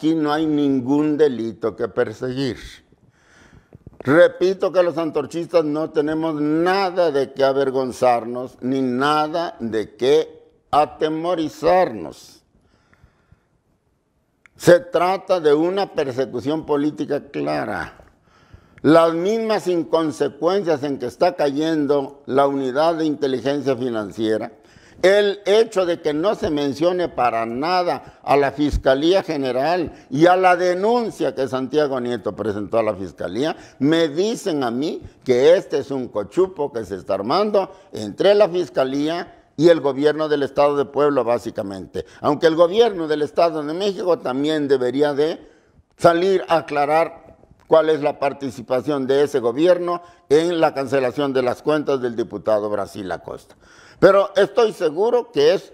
aquí no hay ningún delito que perseguir. Repito que los antorchistas no tenemos nada de qué avergonzarnos ni nada de qué atemorizarnos. Se trata de una persecución política clara. Las mismas inconsecuencias en que está cayendo la unidad de inteligencia financiera el hecho de que no se mencione para nada a la Fiscalía General y a la denuncia que Santiago Nieto presentó a la Fiscalía, me dicen a mí que este es un cochupo que se está armando entre la Fiscalía y el gobierno del Estado de Puebla, básicamente. Aunque el gobierno del Estado de México también debería de salir a aclarar cuál es la participación de ese gobierno en la cancelación de las cuentas del diputado Brasil Acosta. Pero estoy seguro que es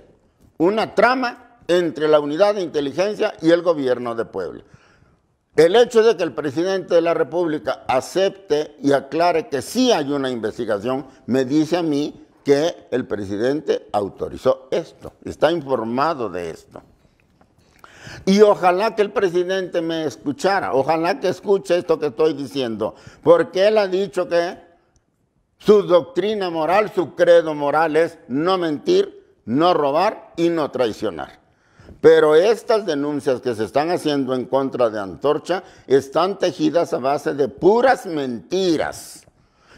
una trama entre la unidad de inteligencia y el gobierno de Puebla. El hecho de que el presidente de la República acepte y aclare que sí hay una investigación, me dice a mí que el presidente autorizó esto, está informado de esto. Y ojalá que el presidente me escuchara, ojalá que escuche esto que estoy diciendo, porque él ha dicho que su doctrina moral, su credo moral es no mentir, no robar y no traicionar. Pero estas denuncias que se están haciendo en contra de Antorcha están tejidas a base de puras mentiras.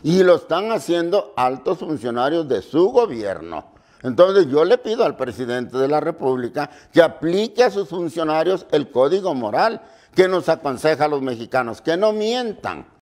Y lo están haciendo altos funcionarios de su gobierno. Entonces yo le pido al presidente de la República que aplique a sus funcionarios el código moral que nos aconseja a los mexicanos, que no mientan,